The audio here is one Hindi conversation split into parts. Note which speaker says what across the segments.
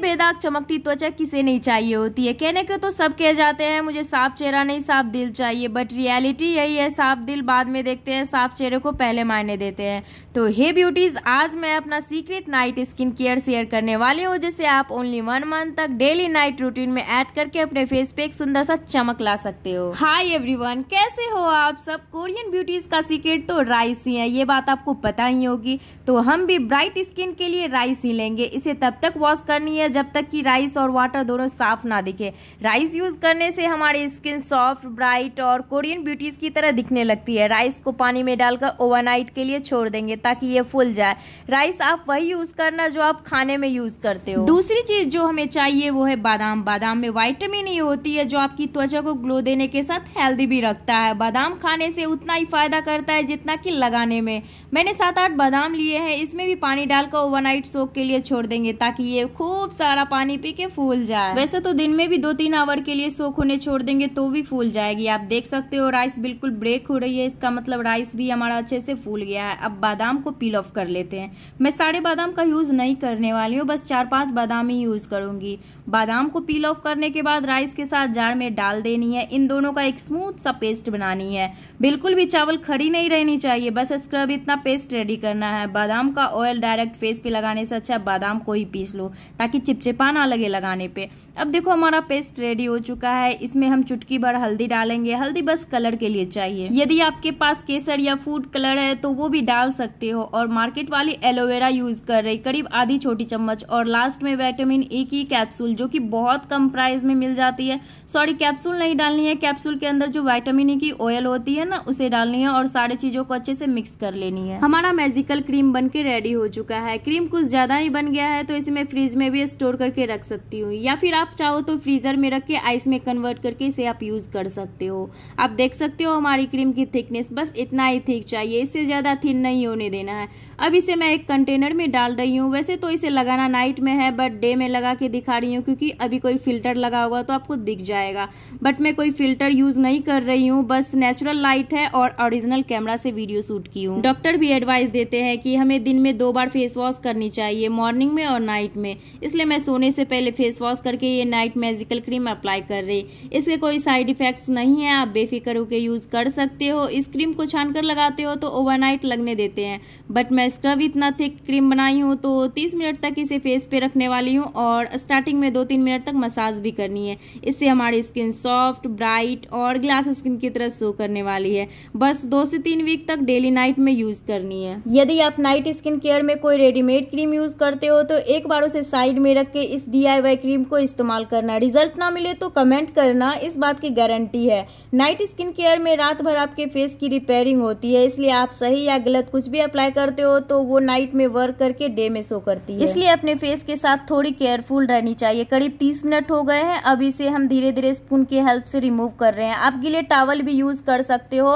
Speaker 1: बेदाग चमकती त्वचा किसे नहीं चाहिए होती है कहने के तो सब कह जाते हैं मुझे साफ चेहरा नहीं साफ दिल चाहिए बट रियलिटी यही है साफ दिल बाद में देखते हैं साफ चेहरे को पहले मायने देते हैं तो हे ब्यूटीज़ आज मैं अपना secret night skin care share करने वाली हूँ जिसे आप ओनली वन मंथ तक डेली नाइट रूटीन में ऐड करके अपने फेस पे एक सुंदर सा चमक ला सकते हो हाय एवरीवन कैसे हो आप सब कोरियन ब्यूटीज़ का सीक्रेट तो राइस ही है ये बात आपको पता ही होगी तो हम भी ब्राइट स्किन के लिए राइस ही लेंगे इसे तब तक वॉश करनी है जब तक कि राइस और वाटर दोनों साफ ना दिखे राइस यूज़ करने से हमारी स्किन सॉफ्ट ब्राइट और कोरियन ब्यूटीज़ की तरह दिखने लगती है राइस को पानी में डालकर ओवरनाइट के लिए छोड़ देंगे ताकि ये फूल जाए राइस आप वही यूज़ करना जो आप खाने में यूज़ करते हो दूसरी चीज़ जो हमें चाहिए वो है बादाम बादाम में वाइटामिन ही e होती है जो आपकी त्वचा को ग्लो देने के साथ हेल्दी भी रखता है बादाम खाने से उतना ही फ़ायदा करता है जितना कि लगाने में मैंने सात आठ बादाम लिए हैं इसमें भी पानी डालकर ओवरनाइट सोख के लिए छोड़ देंगे ताकि ये खूब खूब सारा पानी पी के फूल जाए वैसे तो दिन में भी दो तीन आवर के लिए सोख होने छोड़ देंगे तो भी फूल जाएगी आप देख सकते हो राइस बिल्कुल ब्रेक हो रही है इसका मतलब राइस भी हमारा अच्छे से फूल गया है अब बादाम को पील ऑफ कर लेते हैं मैं सारे बादाम का यूज़ नहीं करने वाली हूँ बस चार पाँच बादाम ही यूज़ करूंगी बादाम को पील ऑफ करने के बाद राइस के साथ जार में डाल देनी है इन दोनों का एक स्मूथ सा पेस्ट बनानी है बिल्कुल भी चावल खड़ी नहीं रहनी चाहिए बस स्क्रब इतना पेस्ट रेडी करना है बादाम का ऑयल डायरेक्ट फेस पे लगाने से अच्छा बादाम को ही पीस लो ताकि चिपचिपा ना लगे लगाने पे अब देखो हमारा पेस्ट रेडी हो चुका है इसमें हम चुटकी भर हल्दी डालेंगे हल्दी बस कलर के लिए चाहिए यदि आपके पास केसर या फूड कलर है तो वो भी डाल सकते हो और मार्केट वाली एलोवेरा यूज कर रही करीब आधी छोटी चम्मच और लास्ट में वैटामिन ए e की कैप्सूल जो की बहुत कम प्राइस में मिल जाती है सॉरी कैप्सूल नहीं डालनी है कैप्सूल के अंदर जो वाइटामिन ए e की ऑयल होती है ना उसे डालनी है और सारी चीजों को अच्छे से मिक्स कर लेनी है हमारा मेजिकल क्रीम बन के रेडी हो चुका है क्रीम कुछ ज्यादा ही बन गया है तो इसमें फ्रिज में भी स्टोर करके रख सकती हूँ या फिर आप चाहो तो फ्रीज़र में रख के आइस में कन्वर्ट करके इसे आप यूज़ कर सकते हो आप देख सकते हो हमारी क्रीम की थिकनेस बस इतना ही थिक चाहिए इससे ज़्यादा थिन नहीं होने देना है अब इसे मैं एक कंटेनर में डाल रही हूँ वैसे तो इसे लगाना नाइट में है बट डे में लगा के दिखा रही हूँ क्योंकि अभी कोई फ़िल्टर लगा होगा तो आपको दिख जाएगा बट मैं कोई फ़िल्टर यूज़ नहीं कर रही हूँ बस नेचुरल लाइट है और ओरिजिनल कैमरा से वीडियो शूट की हूँ डॉक्टर भी एडवाइस देते हैं कि हमें दिन में दो बार फेस वॉश करनी चाहिए मॉर्निंग में और नाइट में इसलिए इसलिए मैं सोने से पहले फेस वॉश करके ये नाइट मैजिकल क्रीम अप्लाई कर रही इसके कोई साइड इफेक्ट्स नहीं है आप बेफिक्र होकर यूज़ कर सकते हो इस क्रीम को छान कर लगाते हो तो ओवरनाइट लगने देते हैं बट मैं स्क्रब इतना थिक क्रीम बनाई हूँ तो तीस मिनट तक इसे फेस पे रखने वाली हूँ और स्टार्टिंग में दो तीन मिनट तक मसाज भी करनी है इससे हमारी स्किन सॉफ्ट ब्राइट और ग्लास स्किन की तरह शो करने वाली है बस दो से तीन वीक तक डेली नाइट में यूज़ करनी है यदि आप नाइट स्किन केयर में कोई रेडीमेड क्रीम यूज़ करते हो तो एक बार उसे साइड में में रख के इस डीआईवाई क्रीम को इस्तेमाल करना रिजल्ट ना मिले तो कमेंट करना इस बात की गारंटी है नाइट स्किन केयर में रात भर आपके फेस की रिपेयरिंग होती है इसलिए आप सही या गलत कुछ भी अप्लाई करते हो तो वो नाइट में वर्क करके डे में शो करती है इसलिए अपने फेस के साथ थोड़ी केयरफुल रहनी चाहिए करीब तीस मिनट हो गए हैं अब इसे हम धीरे धीरे स्पून की हेल्प से रिमूव कर रहे हैं आप गिले टावल भी यूज कर सकते हो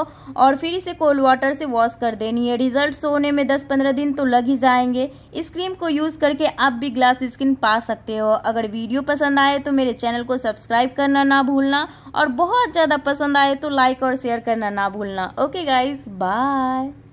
Speaker 1: और फिर इसे कोल्ड वाटर से वॉश कर देनी है रिजल्ट सोने में दस पंद्रह दिन तो लग ही जाएंगे इस क्रीम को यूज करके आप भी ग्लास स्किन पा सकते हो अगर वीडियो पसंद आए तो मेरे चैनल को सब्सक्राइब करना ना भूलना और बहुत ज़्यादा पसंद आए तो लाइक और शेयर करना ना भूलना ओके गाइज बाय